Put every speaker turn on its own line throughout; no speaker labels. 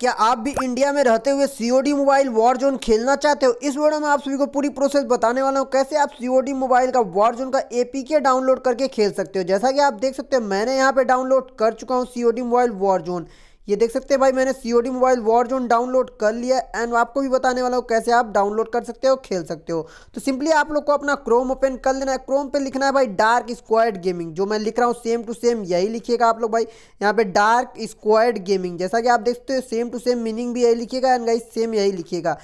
क्या आप भी इंडिया में रहते हुए सीओडी मोबाइल वॉर जोन खेलना चाहते हो इस वीडियो में आप सभी को पूरी प्रोसेस बताने वाला हूँ कैसे आप सीओडी मोबाइल का वॉर जोन का एपीके डाउनलोड करके खेल सकते हो जैसा कि आप देख सकते हो मैंने यहाँ पे डाउनलोड कर चुका हूँ सीओडी मोबाइल वॉर जोन ये देख सकते हैं भाई मैंने C mobile Warzone download कर लिया एंड आपको भी बताने वाला हूँ कैसे आप डाउनलोड कर सकते हो खेल सकते हो तो सिंपली आप लोग को अपना क्रोम ओपन कर लेना है क्रोम पे लिखना है भाई डार्क स्क्वाइड गेमिंग जो मैं लिख रहा हूँ सेम टू सेम यही लिखिएगा आप लोग भाई यहाँ पे डार्क स्क्वाइड गेमिंग जैसा कि आप देख सकते हो सेम टू सेम मीनिंग भी यही लिखिएगा एंड गाइज सेम यही लिखिएगा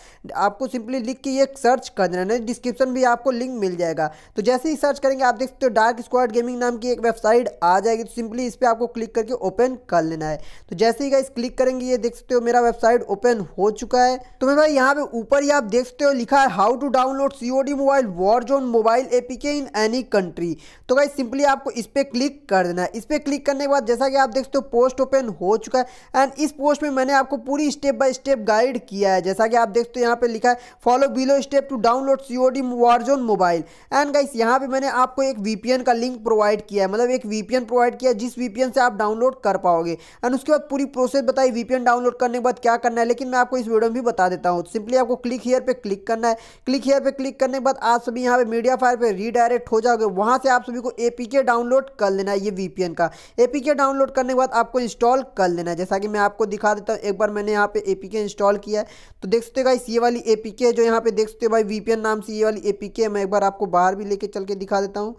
आपको सिंपली लिख के ये सर्च कर देना है डिस्क्रिप्शन तो भी आपको लिंक मिल जाएगा तो जैसे ही सर्च करेंगे आप देख सकते हो डार्क स्क्वाइड गेमिंग नाम की एक वेबसाइट आ जाएगी तो सिंपली इस पर आपको क्लिक करके ओपन कर लेना है तो जैसे ही गाइस क्लिक करेंगे ये देख सकते हो मेरा वेबसाइट ओपन हो चुका है तो मेरे भाई यहाँ पे ऊपर ही आप देख सकते हो लिखा है how to download COD mobile Warzone mobile APK in any country तो गाइस सिंपली आपको इस पर क्लिक कर देना है इस पर क्लिक करने के बाद जैसा कि आप देख सकते हो पोस्ट ओपन हो चुका है एंड इस पोस्ट में मैंने आपको पूरी स्टेप बाय स्टेप गाइड किया है जैसा कि आप देख सकते हो यहाँ पे लिखा है follow below step to download COD Warzone mobile and guys यहाँ पे मैंने आपको एक वीपीएन का लिंक प्रोवाइड किया है मतलब एक वीपीएन प्रोवाइड किया जिस वीपीएन से आप डाउनलोड कर पाओगे एंड उसके बाद पूरी प्रोसेस बताई वीपीएन डाउनलोड करने के बाद क्या करना है लेकिन मैं आपको इस वीडियो में भी बता देता हूँ सिंपली आपको क्लिक हेयर पे क्लिक करना है क्लिक हेयर पे क्लिक करने के बाद आप सभी यहाँ पे मीडिया फायर पे रीडायरेक्ट हो जाओगे वहाँ से आप सभी को एपीके डाउनलोड कर लेना है ये वीपीएन का एपीके डाउनलोड करने के बाद आपको इंस्टॉल कर लेना है जैसा कि मैं आपको दिखा देता हूँ एक बार मैंने यहाँ पे एपीके इंस्टॉल किया है तो देख सकते गाइस ये वाली एपीके जो यहाँ पे देख सकते हो भाई वीपीएन नाम से ये वाली एपीके मैं एक बार आपको बाहर भी लेके चल के दिखा देता हूँ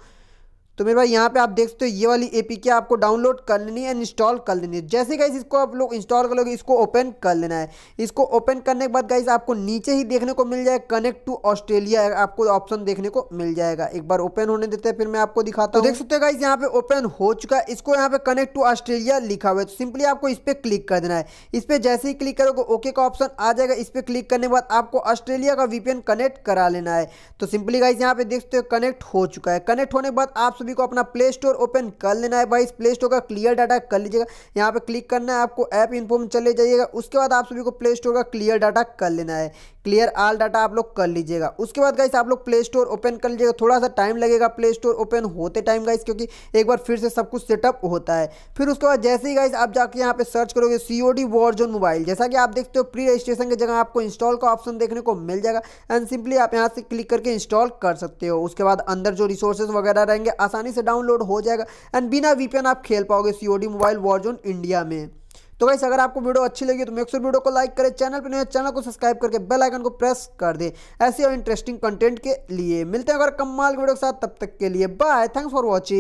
तो मेरे भाई यहाँ पे आप देख सकते हो ये वाली एपीके आपको डाउनलोड कर लेनी है इंस्टॉल कर लेनी है जैसे गाइस इसको आप लोग इंस्टॉल कर लोगे इसको ओपन कर लेना है इसको ओपन करने के बाद गाइस आपको नीचे ही देखने को मिल जाएगा कनेक्ट टू ऑस्ट्रेलिया आपको ऑप्शन देखने को मिल जाएगा एक बार ओपन होने देते हैं फिर मैं आपको दिखाता तो हूँ देख सकते हो गाइस यहाँ पे ओपन हो चुका है इसको यहाँ पे कनेक्ट टू ऑस्ट्रेलिया लिखा हुआ है सिंपली तो आपको इस पर क्लिक कर देना है इस पर जैसे ही क्लिक करोगे ओके का ऑप्शन आ जाएगा इस पर क्लिक करने के बाद आपको ऑस्ट्रेलिया का वीपीएन कनेक्ट करा लेना है तो सिंपली गाइस यहाँ पे देख सकते हो कनेक्ट हो चुका है कनेक्ट होने के बाद आप सभी सभी को अपना प्ले स्टोर ओपन कर लेना है भाई प्ले स्टोर का क्लियर डाटा कर लीजिएगा यहाँ पर क्लिक करना है आपको ऐप इन्फो में चले जाइएगा उसके बाद आप सभी को प्ले स्टोर का क्लियर डाटा कर लेना है क्लियर आल डाटा आप लोग कर लीजिएगा उसके बाद गाइस आप लोग प्ले स्टोर ओपन कर लीजिएगा थोड़ा सा टाइम लगेगा प्ले स्टोर ओपन होते टाइम गाइस क्योंकि एक बार फिर से सब कुछ सेटअप होता है फिर उसके बाद जैसे ही गाइस आप जाके यहाँ पे सर्च करोगे C O D Warzone mobile जैसा कि आप देखते हो प्री रजिस्ट्रेशन की जगह आपको इंस्टॉल का ऑप्शन देखने को मिल जाएगा एंड सिंपली आप यहाँ से क्लिक करके इंस्टॉल कर सकते हो उसके बाद अंदर जो रिसोर्सेज वगैरह रहेंगे आसानी से डाउनलोड हो जाएगा एंड बिना वीपीएन आप खेल पाओगे C O D mobile Warzone India में तो वैसे अगर आपको वीडियो अच्छी लगी तो मेक्सर वीडियो को लाइक करें चैनल पर नहीं चैनल को सब्सक्राइब करके बेल आइकन को प्रेस कर दें ऐसे और इंटरेस्टिंग कंटेंट के लिए मिलते हैं अगर कमाल वीडियो के साथ तब तक के लिए बाय थैंक्स फॉर वॉचिंग